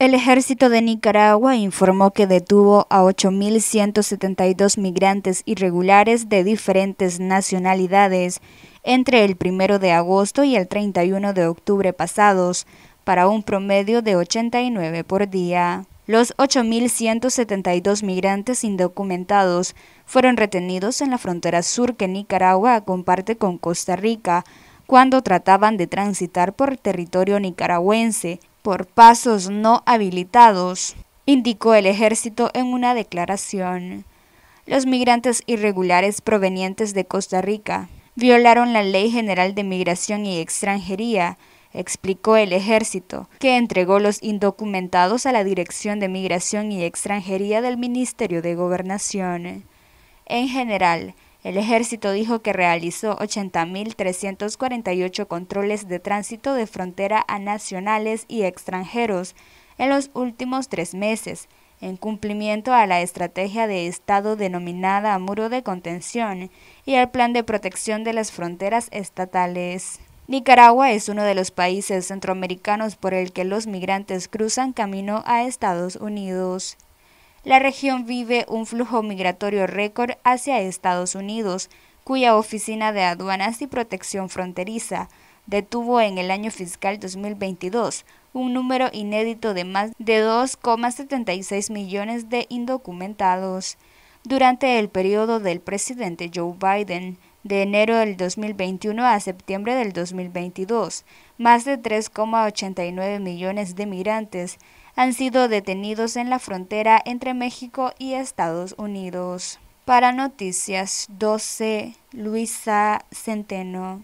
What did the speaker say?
El ejército de Nicaragua informó que detuvo a 8.172 migrantes irregulares de diferentes nacionalidades entre el 1 de agosto y el 31 de octubre pasados, para un promedio de 89 por día. Los 8.172 migrantes indocumentados fueron retenidos en la frontera sur que Nicaragua comparte con Costa Rica cuando trataban de transitar por territorio nicaragüense por pasos no habilitados, indicó el ejército en una declaración. Los migrantes irregulares provenientes de Costa Rica violaron la Ley General de Migración y Extranjería, explicó el ejército, que entregó los indocumentados a la Dirección de Migración y Extranjería del Ministerio de Gobernación. En general, el ejército dijo que realizó 80.348 controles de tránsito de frontera a nacionales y extranjeros en los últimos tres meses, en cumplimiento a la estrategia de Estado denominada Muro de Contención y al Plan de Protección de las Fronteras Estatales. Nicaragua es uno de los países centroamericanos por el que los migrantes cruzan camino a Estados Unidos la región vive un flujo migratorio récord hacia Estados Unidos, cuya Oficina de Aduanas y Protección Fronteriza detuvo en el año fiscal 2022 un número inédito de más de 2,76 millones de indocumentados. Durante el periodo del presidente Joe Biden, de enero del 2021 a septiembre del 2022, más de 3,89 millones de migrantes han sido detenidos en la frontera entre México y Estados Unidos. Para Noticias 12, Luisa Centeno.